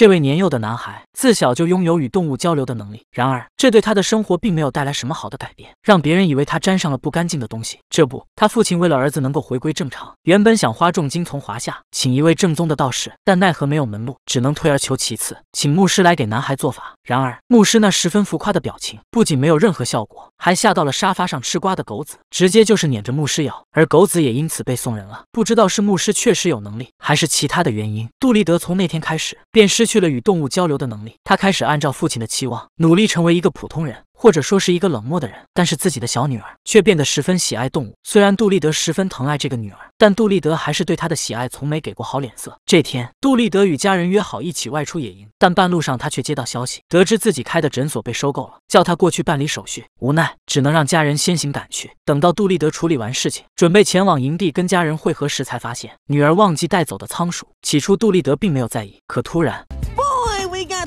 这位年幼的男孩自小就拥有与动物交流的能力，然而这对他的生活并没有带来什么好的改变，让别人以为他沾上了不干净的东西。这不，他父亲为了儿子能够回归正常，原本想花重金从华夏请一位正宗的道士，但奈何没有门路，只能退而求其次，请牧师来给男孩做法。然而牧师那十分浮夸的表情不仅没有任何效果，还吓到了沙发上吃瓜的狗子，直接就是撵着牧师咬，而狗子也因此被送人了。不知道是牧师确实有能力，还是其他的原因，杜立德从那天开始便失。去了与动物交流的能力，他开始按照父亲的期望努力成为一个普通人，或者说是一个冷漠的人。但是自己的小女儿却变得十分喜爱动物。虽然杜立德十分疼爱这个女儿，但杜立德还是对她的喜爱从没给过好脸色。这天，杜立德与家人约好一起外出野营，但半路上他却接到消息，得知自己开的诊所被收购了，叫他过去办理手续。无奈，只能让家人先行赶去。等到杜立德处理完事情，准备前往营地跟家人会合时，才发现女儿忘记带走的仓鼠。起初，杜立德并没有在意，可突然。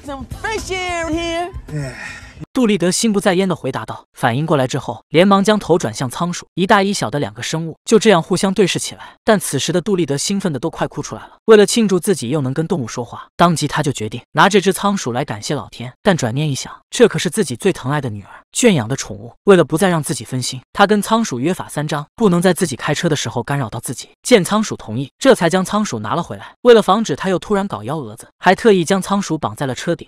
some fresh air in here. Yeah. 杜立德心不在焉地回答道，反应过来之后，连忙将头转向仓鼠，一大一小的两个生物就这样互相对视起来。但此时的杜立德兴奋得都快哭出来了，为了庆祝自己又能跟动物说话，当即他就决定拿这只仓鼠来感谢老天。但转念一想，这可是自己最疼爱的女儿圈养的宠物，为了不再让自己分心，他跟仓鼠约法三章，不能在自己开车的时候干扰到自己。见仓鼠同意，这才将仓鼠拿了回来。为了防止他又突然搞幺蛾子，还特意将仓鼠绑在了车顶。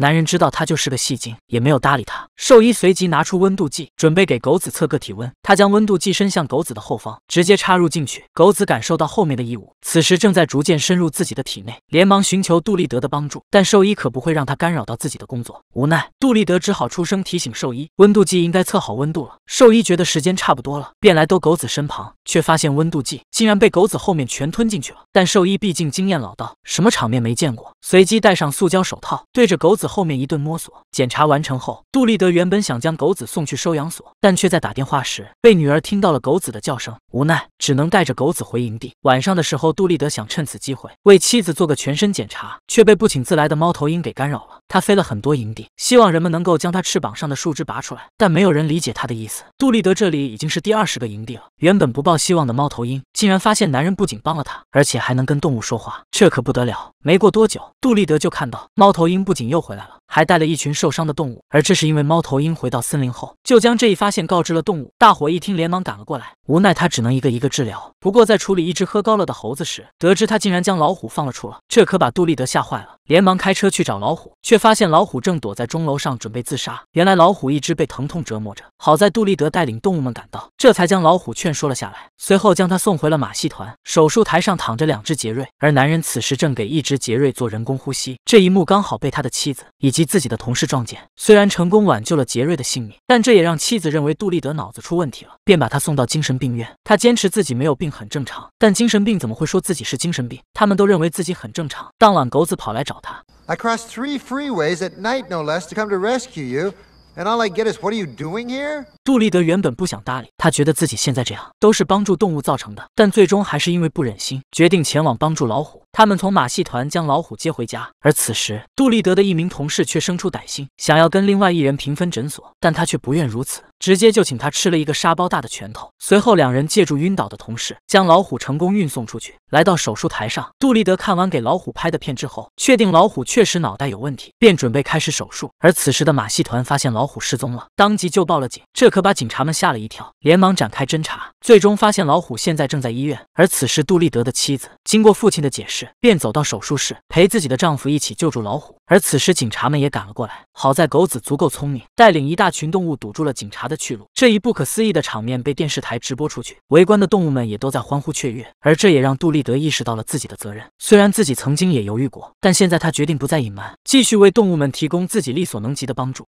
男人知道他就是个戏精，也没有搭理他。兽医随即拿出温度计，准备给狗子测个体温。他将温度计伸向狗子的后方，直接插入进去。狗子感受到后面的异物，此时正在逐渐深入自己的体内，连忙寻求杜立德的帮助。但兽医可不会让他干扰到自己的工作，无奈杜立德只好出声提醒兽医，温度计应该测好温度了。兽医觉得时间差不多了，便来到狗子身旁，却发现温度计竟然被狗子后面全吞进去了。但兽医毕竟经验老道，什么场面没见过，随即戴上塑胶手套，对着狗子。后面一顿摸索，检查完成后，杜立德原本想将狗子送去收养所，但却在打电话时被女儿听到了狗子的叫声，无奈只能带着狗子回营地。晚上的时候，杜立德想趁此机会为妻子做个全身检查，却被不请自来的猫头鹰给干扰了。他飞了很多营地，希望人们能够将他翅膀上的树枝拔出来，但没有人理解他的意思。杜立德这里已经是第二十个营地了，原本不抱希望的猫头鹰竟然发现男人不仅帮了他，而且还能跟动物说话，这可不得了。没过多久，杜立德就看到猫头鹰不仅又回来了。还带了一群受伤的动物，而这是因为猫头鹰回到森林后，就将这一发现告知了动物。大伙一听，连忙赶了过来。无奈他只能一个一个治疗。不过在处理一只喝高了的猴子时，得知他竟然将老虎放了出来，这可把杜立德吓坏了，连忙开车去找老虎，却发现老虎正躲在钟楼上准备自杀。原来老虎一直被疼痛折磨着。好在杜立德带领动物们赶到，这才将老虎劝说了下来，随后将他送回了马戏团。手术台上躺着两只杰瑞，而男人此时正给一只杰瑞做人工呼吸。这一幕刚好被他的妻子以及被自己的同事撞见，虽然成功挽救了杰瑞的性命，但这也让妻子认为杜立德脑子出问题了，便把他送到精神病院。他坚持自己没有病，很正常。但精神病怎么会说自己是精神病？他们都认为自己很正常。当晚，狗子跑来找他。And all "What doing I is, get are here?" you 杜立德原本不想搭理他，觉得自己现在这样都是帮助动物造成的，但最终还是因为不忍心，决定前往帮助老虎。他们从马戏团将老虎接回家，而此时杜立德的一名同事却生出歹心，想要跟另外一人平分诊所，但他却不愿如此。直接就请他吃了一个沙包大的拳头。随后，两人借助晕倒的同事，将老虎成功运送出去，来到手术台上。杜立德看完给老虎拍的片之后，确定老虎确实脑袋有问题，便准备开始手术。而此时的马戏团发现老虎失踪了，当即就报了警。这可把警察们吓了一跳，连忙展开侦查，最终发现老虎现在正在医院。而此时，杜立德的妻子经过父亲的解释，便走到手术室陪自己的丈夫一起救助老虎。而此时，警察们也赶了过来。好在狗子足够聪明，带领一大群动物堵住了警察。的去路，这一不可思议的场面被电视台直播出去，围观的动物们也都在欢呼雀跃，而这也让杜立德意识到了自己的责任。虽然自己曾经也犹豫过，但现在他决定不再隐瞒，继续为动物们提供自己力所能及的帮助。